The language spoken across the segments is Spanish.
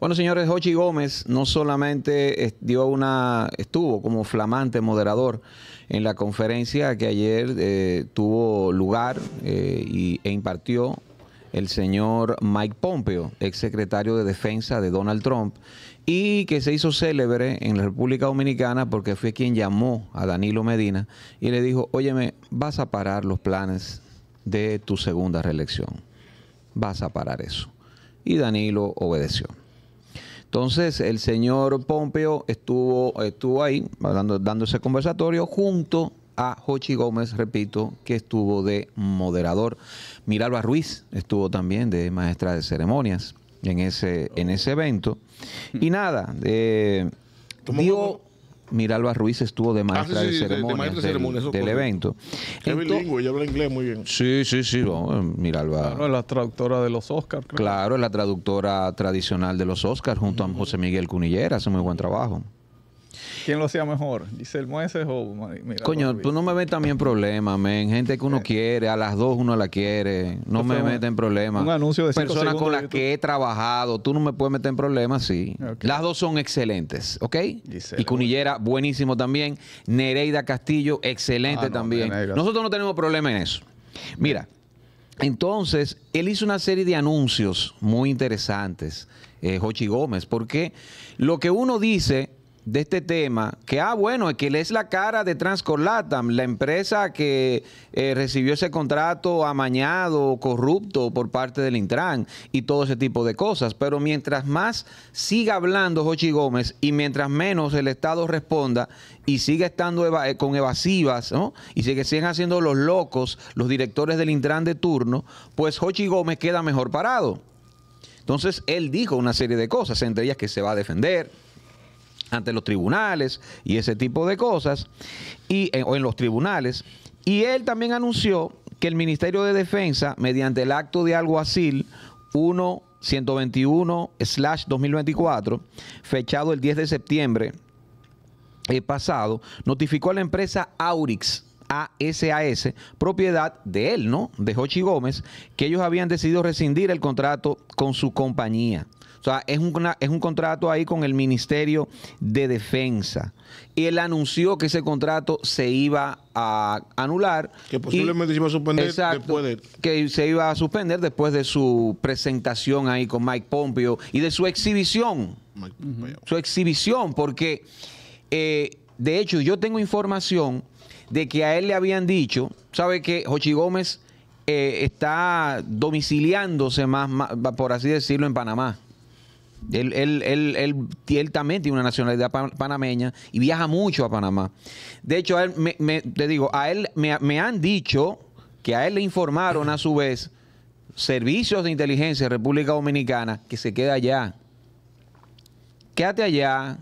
Bueno, señores, Hochi Gómez no solamente dio una, estuvo como flamante moderador en la conferencia que ayer eh, tuvo lugar eh, e impartió el señor Mike Pompeo, exsecretario de Defensa de Donald Trump, y que se hizo célebre en la República Dominicana porque fue quien llamó a Danilo Medina y le dijo, óyeme, vas a parar los planes de tu segunda reelección, vas a parar eso. Y Danilo obedeció. Entonces, el señor Pompeo estuvo, estuvo ahí dando dando ese conversatorio junto a Jochi Gómez, repito, que estuvo de moderador. Miralba Ruiz estuvo también de maestra de ceremonias en ese, en ese evento. Y nada, eh, de Miralba Ruiz estuvo de ah, maestra de, ceremonias del, del, evento. Es bilingüe, ella habla inglés muy bien. Sí, sí, sí, bueno, Miralba. Claro, es la traductora de los Oscars. Claro, es la traductora tradicional de los Oscars junto a José Miguel Cunillera, hace muy buen trabajo. ¿Quién lo sea mejor? el el o Coño, tú no me metes a mí en problemas, men. Gente que uno eh. quiere, a las dos uno la quiere. No me meten en problemas. Un anuncio de Personas con las que he trabajado. Tú no me puedes meter en problemas, sí. Las dos son excelentes, ¿ok? y Cunillera, buenísimo también. Nereida Castillo, excelente ah, también. Nosotros no tenemos problema en eso. Mira. Entonces, él hizo una serie de anuncios muy interesantes, eh, Jochi Gómez, porque lo que uno dice de este tema, que, ah, bueno, es que él es la cara de Transcorlatam, la empresa que eh, recibió ese contrato amañado, corrupto por parte del Intran y todo ese tipo de cosas. Pero mientras más siga hablando Jochi Gómez y mientras menos el Estado responda y siga estando eh, con evasivas, Y siguen siguen haciendo los locos los directores del Intran de turno, pues Jochi Gómez queda mejor parado. Entonces, él dijo una serie de cosas, entre ellas que se va a defender, ante los tribunales y ese tipo de cosas, y, en, eh, o en los tribunales. Y él también anunció que el Ministerio de Defensa, mediante el acto de alguacil 1-121-2024, fechado el 10 de septiembre eh, pasado, notificó a la empresa Aurix. ASAS, propiedad de él, ¿no? De Jochi Gómez, que ellos habían decidido rescindir el contrato con su compañía. O sea, es, es un contrato ahí con el Ministerio de Defensa. Y él anunció que ese contrato se iba a anular. Que posiblemente se iba a suspender después de... Que se iba a suspender después de su presentación ahí con Mike Pompeo y de su exhibición. Su exhibición, porque eh, de hecho yo tengo información de que a él le habían dicho, ¿sabe que Jochi Gómez eh, está domiciliándose más, por así decirlo, en Panamá? Él, él, él, él, también tiene una nacionalidad panameña y viaja mucho a Panamá. De hecho, a él, me, digo, a él me, han dicho que a él le informaron a su vez servicios de inteligencia de República Dominicana que se queda allá. Quédate allá,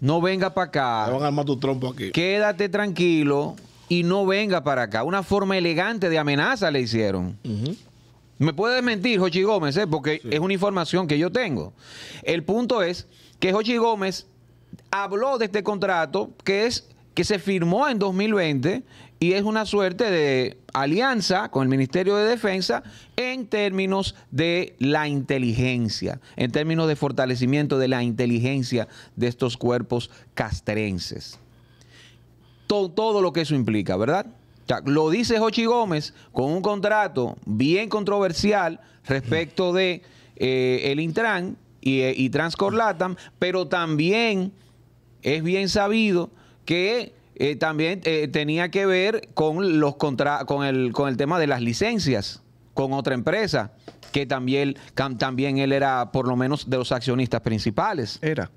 no venga para acá. Te van a armar tu trompo aquí. Quédate tranquilo y no venga para acá. Una forma elegante de amenaza le hicieron. Me puede mentir, Jochi Gómez, ¿eh? porque es una información que yo tengo. El punto es que Jochi Gómez habló de este contrato que es que se firmó en 2020 y es una suerte de alianza con el Ministerio de Defensa en términos de la inteligencia, en términos de fortalecimiento de la inteligencia de estos cuerpos castrenses. Todo, todo lo que eso implica, ¿verdad? lo dice Jochi Gómez con un contrato bien controversial respecto de eh, el Intran eh, y, Transcorlatam, pero también es bien sabido que eh, también tenía que ver con los con el con el tema de las licencias con otra empresa que también, también él era por lo menos de los accionistas principales. Era.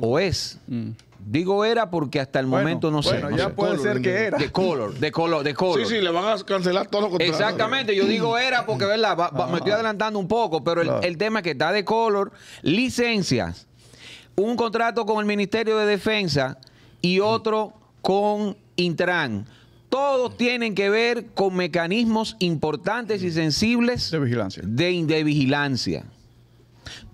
O es. Mm. Digo era porque hasta el momento no bueno, ya puede ser que era. De color, de color, de color. Sí, sí, le van a cancelar todos los contratos. Exactamente, yo digo era porque, ¿verdad? me estoy ah. adelantando un poco, pero el, tema es que está de color, licencias, un contrato con el Ministerio de Defensa y mm. otro con Intran. Todos tienen que ver con mecanismos importantes y mm. sensibles de vigilancia. de, de vigilancia.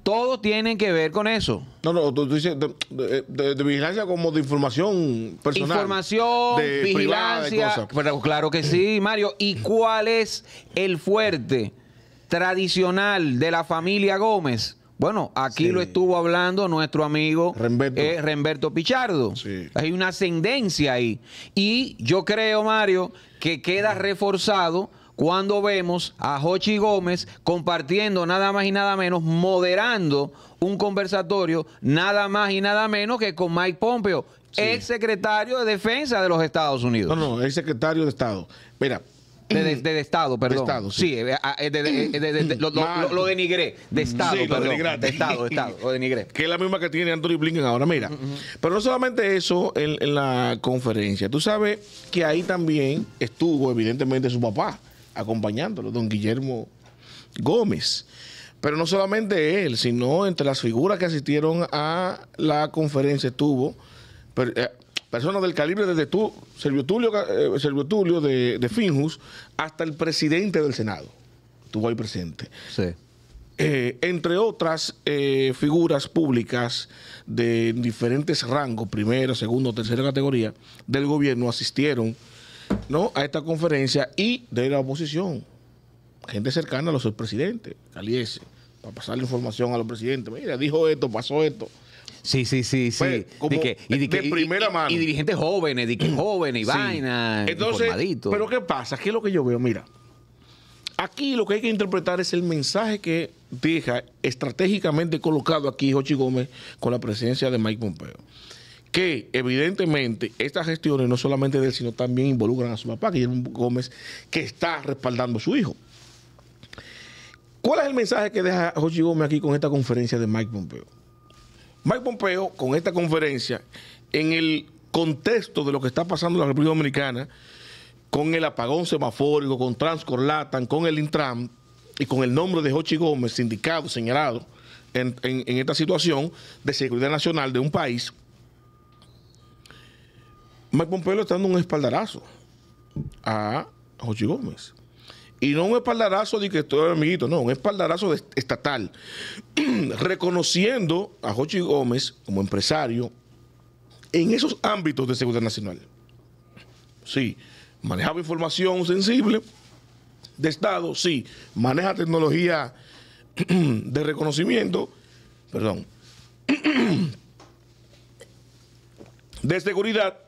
Todo tiene que ver con eso. No, no, tú, dices de, vigilancia como de información personal. Información, vigilancia. Pero claro que sí, Mario. ¿Y cuál es el fuerte tradicional de la familia Gómez? Bueno, aquí lo estuvo hablando nuestro amigo Remberto, eh, Pichardo. Sí. Hay una ascendencia ahí. Y yo creo, Mario, que queda reforzado cuando vemos a Jochi Gómez compartiendo nada más y nada menos, moderando un conversatorio nada más y nada menos que con Mike Pompeo, exsecretario ex secretario de Defensa de los Estados Unidos. No, no, ex secretario de Estado. Mira, de, Estado, perdón. De Estado, sí. lo, denigré. De Estado, sí, perdón. de Estado, de Estado, lo denigré. Que es la misma que tiene Anthony Blinken ahora, mira. Pero no solamente eso en, la conferencia. Tú sabes que ahí también estuvo, evidentemente, su papá acompañándolo, don Guillermo Gómez. Pero no solamente él, sino entre las figuras que asistieron a la conferencia estuvo eh, personas del calibre desde tu, Servio Tulio, eh, de, Finjus hasta el presidente del Senado. Estuvo ahí presente. Eh, entre otras figuras públicas de diferentes rangos, primera, segunda, tercera categoría del gobierno, asistieron ¿no? a esta conferencia y de la oposición, gente cercana a los presidentes, caliese, para pasarle información a los presidentes. Mira, dijo esto, pasó esto. Sí, sí, sí, sí. Pues, de, primera y, mano. Y, dirigentes jóvenes, jóvenes y vainas. Entonces, pero ¿qué pasa? ¿Qué es lo que yo veo? Mira, aquí lo que hay que interpretar es el mensaje que deja estratégicamente colocado aquí Jochi Gómez con la presencia de Mike Pompeo que evidentemente estas gestiones no solamente de él, sino también involucran a su papá, Guillermo Gómez, que está respaldando a su hijo. ¿Cuál es el mensaje que deja Jochi Gómez aquí con esta conferencia de Mike Pompeo? Mike Pompeo, con esta conferencia, en el contexto de lo que está pasando en la República Dominicana, con el apagón semafórico, con Transcorlatan, con el Intram y con el nombre de Jochi Gómez, sindicado, señalado en esta situación de seguridad nacional de un país, Mike Pompeo está dando un espaldarazo a Jochi Gómez. Y no un espaldarazo de que estoy amiguito, no, un espaldarazo estatal. reconociendo a Jochi Gómez como empresario en esos ámbitos de seguridad nacional. Sí, manejaba información sensible de Estado, sí, maneja tecnología de reconocimiento, perdón, de seguridad,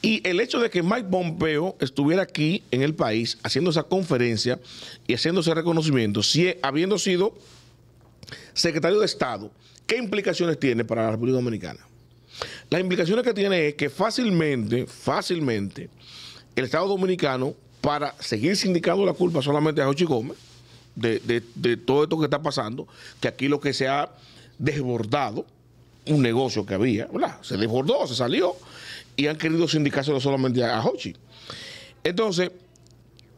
y el hecho de que Mike Pompeo estuviera aquí en el país haciendo esa conferencia y haciéndose ese reconocimiento, si, habiendo sido secretario de Estado, ¿qué implicaciones tiene para la República Dominicana? Las implicaciones que tiene es que fácilmente, fácilmente, el Estado dominicano, para seguir sindicando la culpa solamente a Hochi Gómez, de, todo esto que está pasando, que aquí lo que se ha desbordado, un negocio que había, se desbordó, se salió, y han querido sindicárselo solamente a, Hochi. Entonces,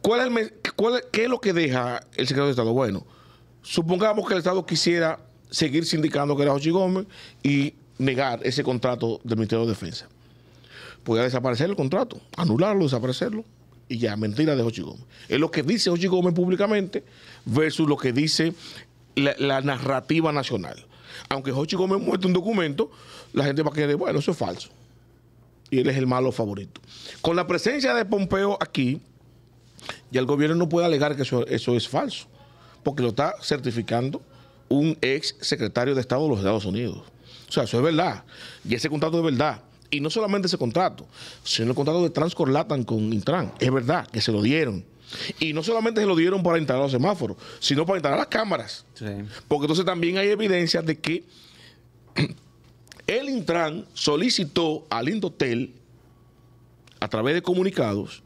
¿cuál es ¿qué es lo que deja el secretario de Estado? Bueno, supongamos que el Estado quisiera seguir sindicando que era Hochi Gómez y negar ese contrato del Ministerio de Defensa. Podría desaparecer el contrato, anularlo, desaparecerlo. Y ya, mentira de Hochi Gómez. Es lo que dice Hochi Gómez públicamente versus lo que dice la, narrativa nacional. Aunque Hochi Gómez muestre un documento, la gente va a querer, bueno, eso es falso y él es el malo favorito. Con la presencia de Pompeo aquí, ya el gobierno no puede alegar que eso, es falso, porque lo está certificando un ex secretario de Estado de los Estados Unidos. O sea, eso es verdad. Y ese contrato es verdad. Y no solamente ese contrato, sino el contrato de Transcorlatan con Intran. Es verdad que se lo dieron. Y no solamente se lo dieron para instalar los semáforos, sino para instalar las cámaras. Porque entonces también hay evidencia de que el Intran solicitó al Indotel, a través de comunicados,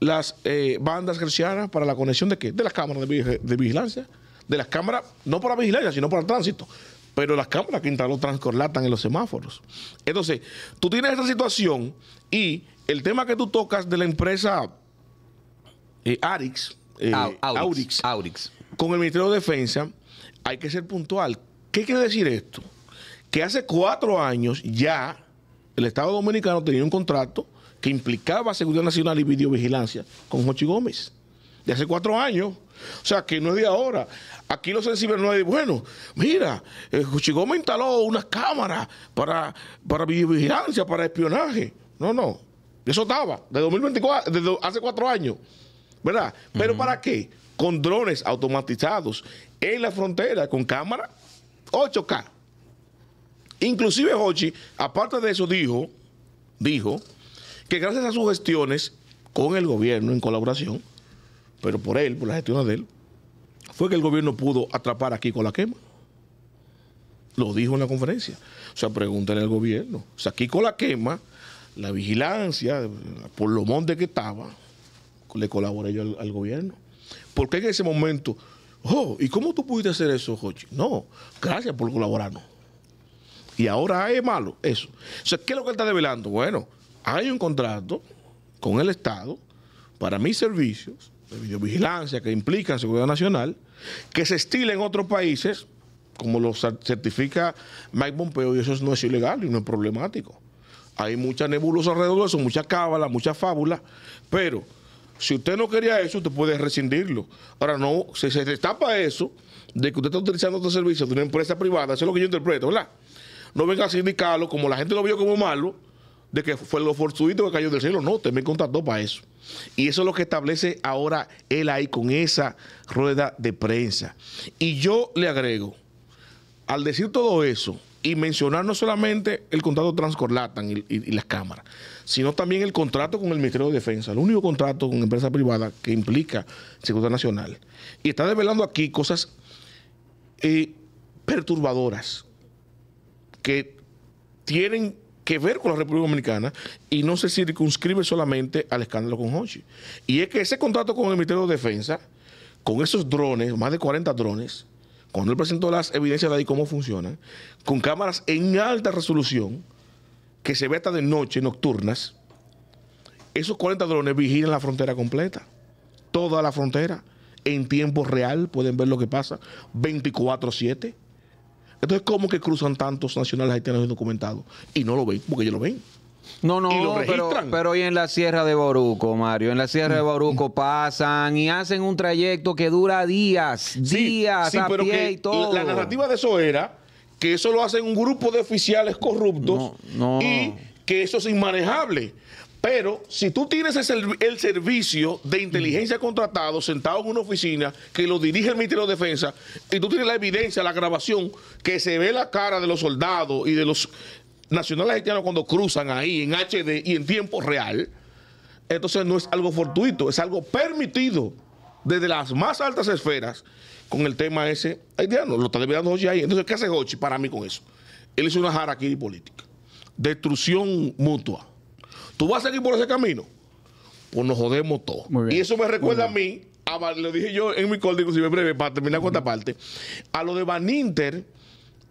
las eh, bandas gercianas para la conexión de qué? De las cámaras de, vigilancia. De las cámaras, no para vigilancia, sino para tránsito. Pero las cámaras que lo Transcorlatan en los semáforos. Entonces, tú tienes esta situación y el tema que tú tocas de la empresa eh, Arix, eh, con el Ministerio de Defensa, hay que ser puntual. ¿Qué quiere decir esto? que hace cuatro años ya el Estado Dominicano tenía un contrato que implicaba seguridad nacional y videovigilancia con Jochi Gómez. De hace cuatro años. O sea, que no es de ahora. Aquí los sensibles no dicen, bueno, mira, eh, Jochi Gómez instaló unas cámaras para, para videovigilancia, para espionaje. No, no. Eso estaba, de 2024, desde hace cuatro años. ¿Verdad? ¿Pero para qué? Con drones automatizados en la frontera, con cámara 8K. Inclusive Hochi, aparte de eso, dijo, dijo que gracias a sus gestiones con el gobierno en colaboración, pero por él, por las gestiones de él, fue que el gobierno pudo atrapar aquí con la quema. Lo dijo en la conferencia. O sea, pregúntale al gobierno. O sea, aquí con la quema, la vigilancia, por lo monte que estaba, le colaboré yo al, gobierno. Porque en ese momento, oh, ¿y cómo tú pudiste hacer eso, Jochi? No, gracias por colaborarnos y ahora hay malo eso. O ¿qué es lo que él está develando? Bueno, hay un contrato con el Estado para mis servicios de videovigilancia que implican seguridad nacional, que se estila en otros países, como lo certifica Mike Pompeo, y eso no es ilegal y no es problemático. Hay muchas nebulosas alrededor de eso, muchas cábalas, muchas fábulas, pero si usted no quería eso, usted puede rescindirlo. Ahora no, se destapa eso de que usted está utilizando otro servicio de una empresa privada, eso es lo que yo interpreto, ¿verdad? no venga a sindicarlo, como la gente lo vio como malo, de que fue lo fortuito que cayó del cielo. No, te me contrató para eso. Y eso es lo que establece ahora él ahí con esa rueda de prensa. Y yo le agrego, al decir todo eso y mencionar no solamente el contrato Transcorlatan y, las cámaras, sino también el contrato con el Ministerio de Defensa, el único contrato con empresa privada que implica seguridad nacional. Y está develando aquí cosas eh, perturbadoras que tienen que ver con la República Dominicana y no se circunscribe solamente al escándalo con Hochi. Y es que ese contrato con el Ministerio de Defensa, con esos drones, más de 40 drones, cuando él presentó las evidencias de ahí cómo funcionan, con cámaras en alta resolución, que se ve hasta de noche, nocturnas, esos 40 drones vigilan la frontera completa, toda la frontera, en tiempo real, pueden ver lo que pasa, 24-7. Entonces, ¿cómo que cruzan tantos nacionales haitianos indocumentados? Y no lo ven, porque ellos lo ven. No, no, y lo pero, pero hoy en la Sierra de Boruco, Mario, en la Sierra de Boruco pasan y hacen un trayecto que dura días, días, a pie y todo. La, narrativa de eso era que eso lo hacen un grupo de oficiales corruptos y que eso es inmanejable. Pero si tú tienes el, servicio de mm. inteligencia contratado sentado en una oficina que lo dirige el Ministerio de Defensa y tú tienes la evidencia, la grabación, que se ve la cara de los soldados y de los nacionales haitianos cuando cruzan ahí en HD y en tiempo real, entonces no es algo fortuito, es algo permitido desde las más altas esferas con el tema ese haitiano. Lo está desviando Hochi ahí. Entonces, ¿qué hace Hochi para mí con eso? Él hizo una jara política. Destrucción mutua. ¿Tú vas a seguir por ese camino? Pues nos jodemos todos. Y eso me recuerda a mí, a, lo dije yo en mi código, si me breve, para terminar con esta parte, a lo de Van Inter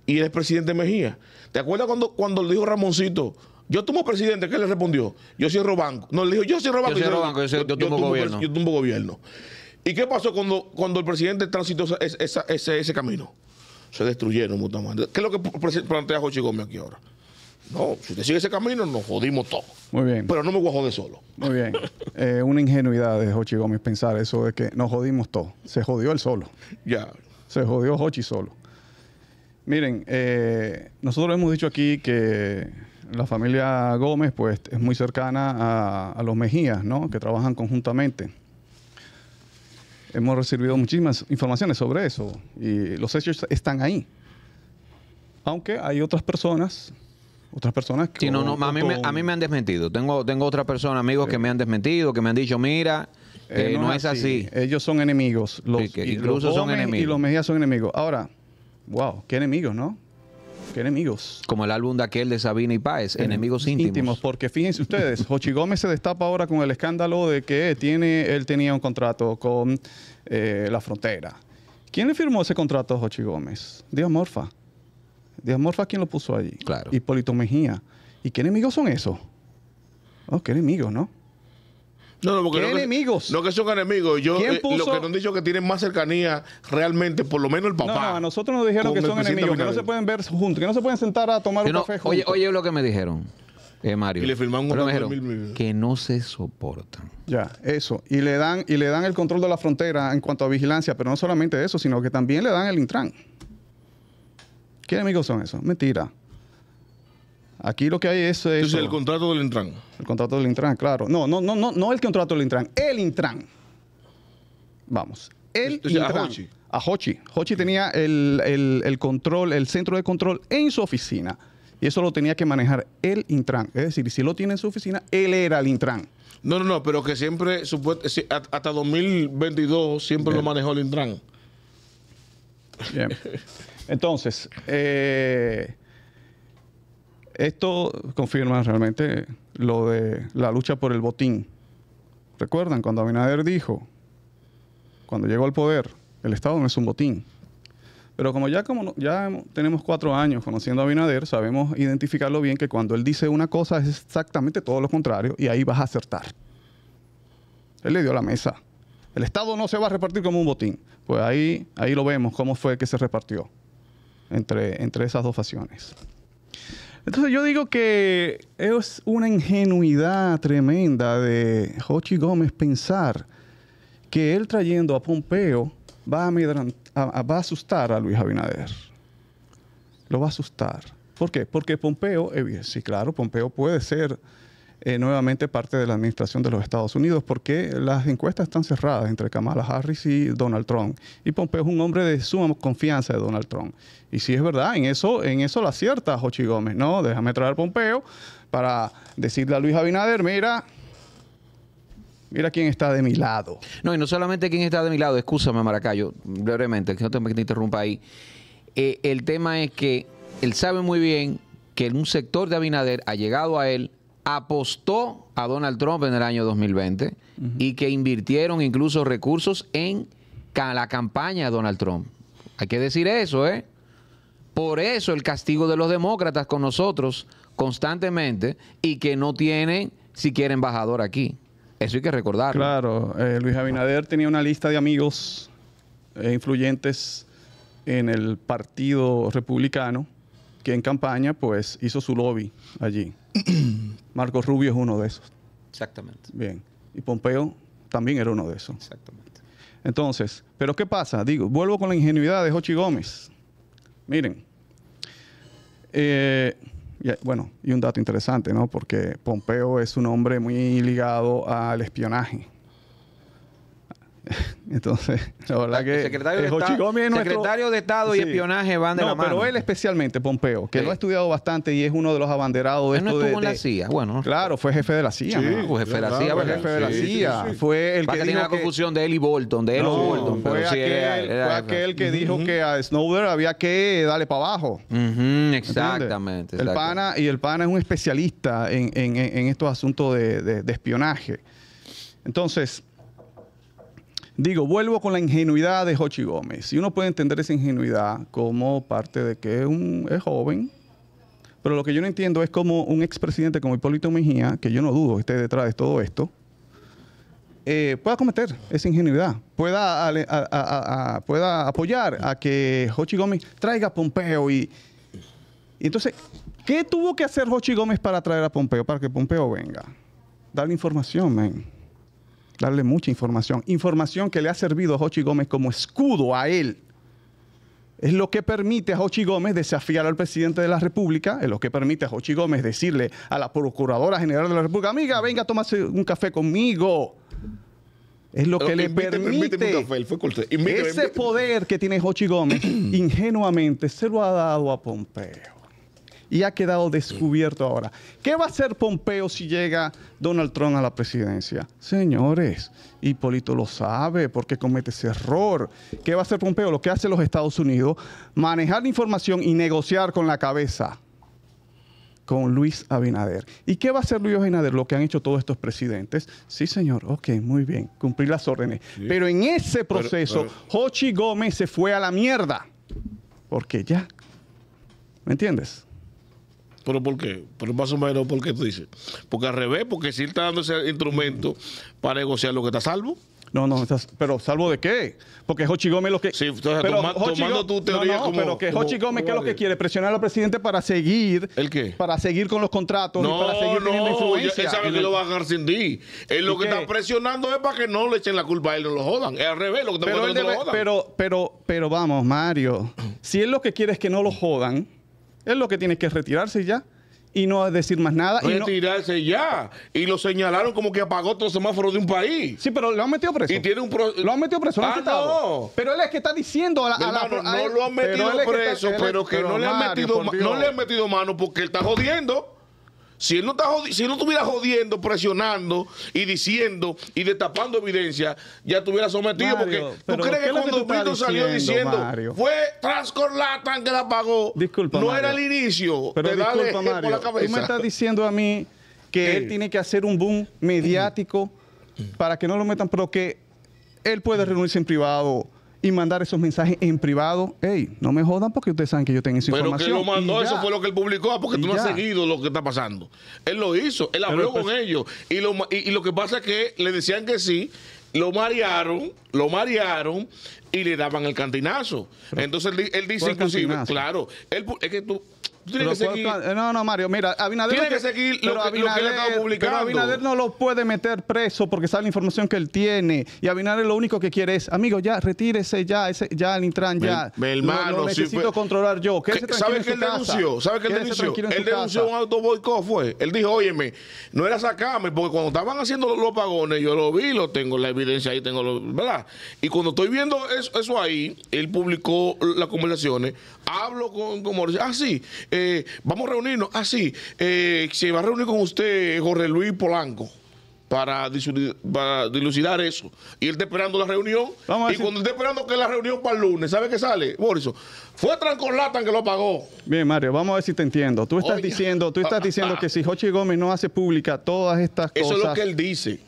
y el presidente Mejía. ¿Te acuerdas cuando, cuando le dijo Ramoncito? Yo tomo presidente, ¿qué le respondió? Yo cierro banco. No, le dijo, yo cierro banco. Yo cierro banco, yo, gobierno. Yo tumbo gobierno. ¿Y qué pasó cuando, cuando el presidente transitó ese, camino? Se destruyeron mutuamente. ¿Qué es lo que plantea Jochi Gómez aquí ahora? No, si usted sigue ese camino, nos jodimos todos. Muy bien. Pero no me voy a joder solo. Muy bien. Eh, una ingenuidad de Hochi Gómez pensar eso de que nos jodimos todos. Se jodió él solo. Ya. Se jodió Hochi solo. Miren, eh, nosotros hemos dicho aquí que la familia Gómez pues, es muy cercana a, a los Mejías, ¿no? que trabajan conjuntamente. Hemos recibido muchísimas informaciones sobre eso y los hechos están ahí. Aunque hay otras personas otras personas que... no, no, a mí, me, han desmentido. Tengo, tengo otras personas, amigos, que me han desmentido, que me han dicho, mira, eh, eh, no, es así. Ellos son enemigos. Los, incluso son enemigos. Y los Mejías son enemigos. Ahora, wow, qué enemigos, ¿no? Qué enemigos. Como el álbum de aquel de Sabina y Páez, enemigos íntimos. Porque fíjense ustedes, Jochi Gómez se destapa ahora con el escándalo de que tiene, él tenía un contrato con eh, La Frontera. ¿Quién le firmó ese contrato a Jochi Gómez? Dios Morfa de amorfa quién lo puso allí. Claro. Hipólito Mejía. ¿Y qué enemigos son esos? Oh, qué enemigos, ¿no? No, no, porque ¿Qué enemigos? lo no que son enemigos. Yo, eh, puso... Lo que nos han dicho que tienen más cercanía realmente, por lo menos el papá. No, a nosotros nos dijeron que son enemigos, que no se pueden ver juntos, que no se pueden sentar a tomar un café juntos. Oye, oye lo que me dijeron. Eh, Mario. Y le firmaron un dijeron, mil. que no se soportan. Ya, eso. Y le dan y le dan el control de la frontera en cuanto a vigilancia, pero no solamente eso, sino que también le dan el Intran. ¿Qué amigos son esos? Mentira. Aquí lo que hay es. Entonces, el contrato del Intran. El contrato del Intran, claro. No, no, no, no, no el contrato del Intran, el Intran. Vamos. El Entonces, este, Intran. A Hochi. A Hochi. Hochi tenía el, el, control, el centro de control en su oficina. Y eso lo tenía que manejar el Intran. Es decir, si lo tiene en su oficina, él era el Intran. No, no, no, pero que siempre, hasta 2022, siempre lo manejó el Intran. Bien. Entonces, eh, esto confirma realmente lo de la lucha por el botín. ¿Recuerdan cuando Abinader dijo, cuando llegó al poder, el Estado no es un botín? Pero como ya, como ya tenemos cuatro años conociendo a Abinader, sabemos identificarlo bien que cuando él dice una cosa es exactamente todo lo contrario y ahí vas a acertar. Él le dio la mesa el Estado no se va a repartir como un botín. Pues ahí, ahí lo vemos, cómo fue que se repartió entre, entre esas dos facciones. Entonces yo digo que es una ingenuidad tremenda de Hochi Gómez pensar que él trayendo a Pompeo va a, asustar a Luis Abinader. Lo va a asustar. ¿Por qué? Porque Pompeo, eh, sí, claro, Pompeo puede ser eh, nuevamente parte de la administración de los Estados Unidos, porque las encuestas están cerradas entre Kamala Harris y Donald Trump. Y Pompeo es un hombre de suma confianza de Donald Trump. Y si es verdad, en eso, en eso la acierta Jochi Gómez, ¿no? Déjame traer a Pompeo para decirle a Luis Abinader, mira, Mira quién está de mi lado. No, y no solamente quién está de mi lado, escúchame, Maracayo, brevemente, que no te, interrumpa ahí. Eh, el tema es que él sabe muy bien que en un sector de Abinader ha llegado a él apostó a Donald Trump en el año 2020 y que invirtieron incluso recursos en la campaña de Donald Trump. Hay que decir eso, ¿eh? Por eso el castigo de los demócratas con nosotros constantemente y que no tienen siquiera embajador aquí. Eso hay que recordarlo. Claro, eh, Luis Abinader tenía una lista de amigos eh, influyentes en el Partido Republicano que en campaña pues hizo su lobby allí. Marcos Rubio es uno de esos. Exactamente. Bien. Y Pompeo también era uno de esos. Exactamente. Entonces, pero ¿qué pasa? Digo, vuelvo con la ingenuidad de Jochi Gómez. Miren, eh, bueno, y un dato interesante, ¿no? Porque Pompeo es un hombre muy ligado al espionaje. Entonces, la verdad ah, que. El secretario, de, Estado, y espionaje van de la mano. Pero él especialmente, Pompeo, que lo ha estudiado bastante y es uno de los abanderados de él no estuvo en la CIA, bueno. Claro, fue jefe de la CIA. fue jefe de la CIA, fue el que. tenía la confusión de él y Bolton, de él o Bolton. Fue, aquel, que dijo que a Snowden había que darle para abajo. exactamente. El pana, y el pana es un especialista en, estos asuntos de espionaje. Entonces. Digo, vuelvo con la ingenuidad de Jochi Gómez. Y uno puede entender esa ingenuidad como parte de que es, un, joven, pero lo que yo no entiendo es cómo un expresidente como Hipólito Mejía, que yo no dudo que esté detrás de todo esto, eh, pueda cometer esa ingenuidad, pueda, apoyar a que Hochi Gómez traiga a Pompeo. Y, entonces, ¿qué tuvo que hacer Jochi Gómez para traer a Pompeo, para que Pompeo venga? Darle información, men darle mucha información. Información que le ha servido a Jochi Gómez como escudo a él. Es lo que permite a Jochi Gómez desafiar al presidente de la República, es lo que permite a Jochi Gómez decirle a la Procuradora General de la República, amiga, venga a tomarse un café conmigo. Es lo que le permite. ese poder que tiene Jochi Gómez, ingenuamente se lo ha dado a Pompeo y ha quedado descubierto ahora. ¿Qué va a hacer Pompeo si llega Donald Trump a la presidencia? Señores, Hipólito lo sabe porque comete ese error. ¿Qué va a hacer Pompeo? Lo que hace los Estados Unidos, manejar la información y negociar con la cabeza con Luis Abinader. ¿Y qué va a hacer Luis Abinader? Lo que han hecho todos estos presidentes. Sí, señor, ok, muy bien, cumplir las órdenes. Pero en ese proceso, Hochi Gómez se fue a la mierda. Porque ya. ¿Me entiendes? ¿Pero por qué? Pero más o menos, ¿por qué tú dices? Porque al revés, porque si él está dando ese instrumento para negociar lo que está salvo. No, no, pero ¿salvo de qué? Porque Jochi Gómez lo que... Sí, pero tomando tu teoría como, pero que Jochi Gómez, ¿qué es lo que quiere? Presionar al presidente para seguir... ¿El qué? Para seguir con los contratos no, y para seguir teniendo influencia. él sabe que lo va a rescindir. Él lo que está presionando es para que no le echen la culpa a él, no lo jodan. Es al revés, lo que está pero, lo pero, pero, pero vamos, Mario, si él lo que quiere es que no lo jodan él lo que tiene que retirarse ya y no decir más nada. Retirarse y retirarse ya. Y lo señalaron como que apagó todo el semáforo de un país. Sí, pero lo han metido preso. Y tiene un Lo han metido preso, ah, Pero él es que está diciendo a la. A no lo han metido preso, pero que no, le han metido, no le han metido mano porque él está jodiendo. Si él, no está si no estuviera jodiendo, presionando y diciendo y destapando evidencia, ya estuviera sometido. porque tú crees que cuando Pito salió diciendo fue Transcorlatan que la pagó, no era el inicio. Pero disculpa, Mario, tú me estás diciendo a mí que él tiene que hacer un boom mediático para que no lo metan, pero que él puede reunirse en privado y mandar esos mensajes en privado. Ey, no me jodan porque ustedes saben que yo tengo esa información. Pero que lo mandó, eso fue lo que él publicó, ah, porque tú no has seguido lo que está pasando. Él lo hizo, él habló con ellos. Y lo, lo que pasa es que le decían que sí, lo marearon, lo marearon y le daban el cantinazo. Entonces él, dice inclusive, claro, él, es que tú, que No, no, Mario, mira, Abinader. Tiene que, seguir lo, que, él lo que publicando. Abinader no lo puede meter preso porque sabe la información que él tiene. Y Abinader lo único que quiere es, amigo, ya, retírese ya, ese, ya el Intran, ya. Mi, hermano, lo, necesito controlar yo. ¿Qué, ¿Sabe qué él denunció? ¿Sabe qué él denunció? Él denunció un auto boicot, fue. Él dijo, óyeme, no era sacarme, porque cuando estaban haciendo los, pagones, yo lo vi, lo tengo, la evidencia ahí, tengo, lo, ¿verdad? Y cuando estoy viendo eso, ahí, él publicó las conversaciones, hablo con, con así ah, sí, eh, vamos a reunirnos. Ah, sí, eh, se va a reunir con usted Jorge Luis Polanco. Para, dilucidar eso. Y él está esperando la reunión. y cuando está esperando que la reunión para el lunes, ¿sabe qué sale, Boris? Fue Trancolatan que lo pagó. Bien, Mario, vamos a ver si te entiendo. Tú estás diciendo, tú estás ah, diciendo ah. que si Jochi Gómez no hace pública todas estas cosas. Eso es lo que él dice.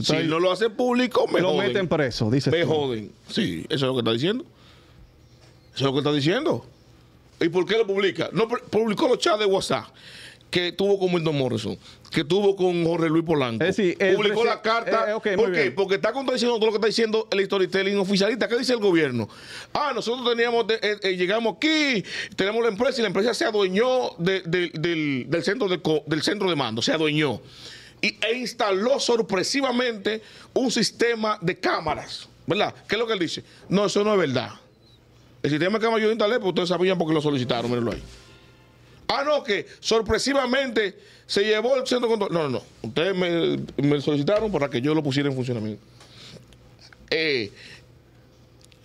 si no lo hace público, me lo meten preso, dice. Me Sí, eso es lo que está diciendo. Eso es lo que está diciendo. ¿Y por qué lo publica? No, publicó los chats de WhatsApp que tuvo con Milton Morrison, que tuvo con Jorge Luis Polanco. publicó la carta. Eh, ¿Por qué? Porque está contradiciendo todo lo que está diciendo el storytelling oficialista. ¿Qué dice el gobierno? Ah, nosotros teníamos, eh, eh, llegamos aquí, tenemos la empresa y la empresa se adueñó del, centro de, del centro de mando, se adueñó. Y, e instaló sorpresivamente un sistema de cámaras, ¿verdad? ¿Qué es lo que él dice? No, eso no es verdad. El sistema que mayor instalé, pues ustedes sabían porque lo solicitaron, mírenlo ahí. Ah, no, que sorpresivamente se llevó el centro de control. No, no, no. Ustedes me, solicitaron para que yo lo pusiera en funcionamiento. Eh,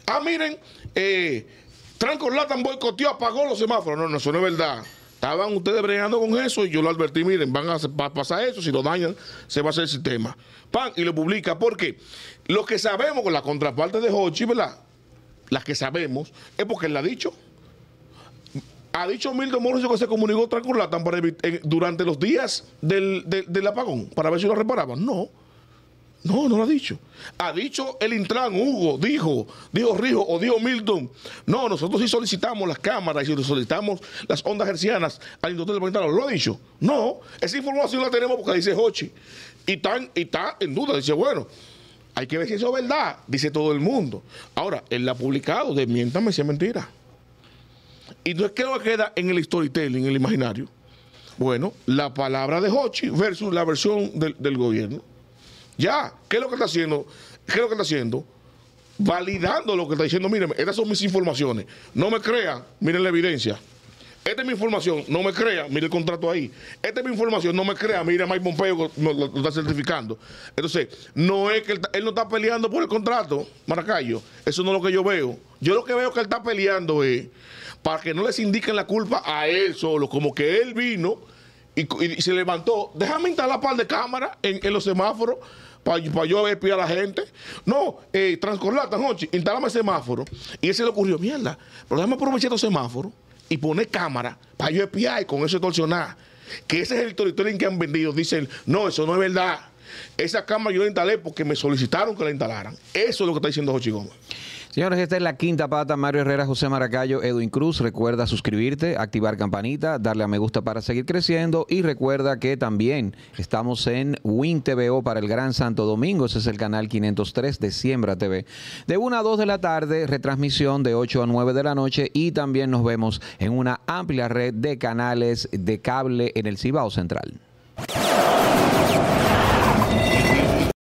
ah, miren, eh, Tranco Latan boicoteó, apagó los semáforos. No, no, eso no es verdad. Estaban ustedes bregando con eso y yo lo advertí, miren, van a pasar eso, si lo dañan, se va a hacer el sistema. Pan, y lo publica, porque lo que sabemos con la contraparte de Hochi, ¿verdad? las que sabemos, es porque él la ha dicho. Ha dicho Milton Morrison que se comunicó otra Curlatan durante los días del, apagón para ver si lo reparaban. No, no, no lo ha dicho. Ha dicho el Intran, Hugo, dijo, dijo Rijo o dijo Milton. No, nosotros sí solicitamos las cámaras y solicitamos las ondas hercianas al Instituto ¿Lo ha dicho? No, esa información la tenemos porque dice Hochi. Y, y está en duda. Dice, bueno, hay que ver si eso es verdad, dice todo el mundo. Ahora, él la ha publicado, desmiéntame si es mentira. Y entonces, ¿qué lo queda en el storytelling, en el imaginario? Bueno, la palabra de Hochi versus la versión del, gobierno. Ya, ¿qué es lo que está haciendo? ¿Qué es lo que está haciendo? Validando lo que está diciendo, miren, estas son mis informaciones. No me crean, miren la evidencia. Esta es mi información, no me crea, mire el contrato ahí. Esta es mi información, no me crea, mire Mike Pompeo lo, está certificando. Entonces, no es que él, no está peleando por el contrato, Maracayo. Eso no es lo que yo veo. Yo lo que veo que él está peleando es para que no les indiquen la culpa a él solo, como que él vino y, se levantó. Déjame instalar la par de cámara en, los semáforos para yo ver a la gente. No, eh, transcorlata, noche, instálame semáforo. Y ese le ocurrió, mierda, pero déjame aprovechar estos semáforos y poner cámara para yo espiar y con eso extorsionar. Que ese es el territorio en que han vendido. Dicen, no, eso no es verdad. Esa cámara yo la instalé porque me solicitaron que la instalaran. Eso es lo que está diciendo Jochi Gómez. Señores, esta es la quinta pata. Mario Herrera, José Maracayo, Edwin Cruz. Recuerda suscribirte, activar campanita, darle a me gusta para seguir creciendo. Y recuerda que también estamos en Win TVO para el Gran Santo Domingo. Ese es el canal 503 de Siembra TV. De 1 a 2 de la tarde, retransmisión de 8 a 9 de la noche. Y también nos vemos en una amplia red de canales de cable en el Cibao Central.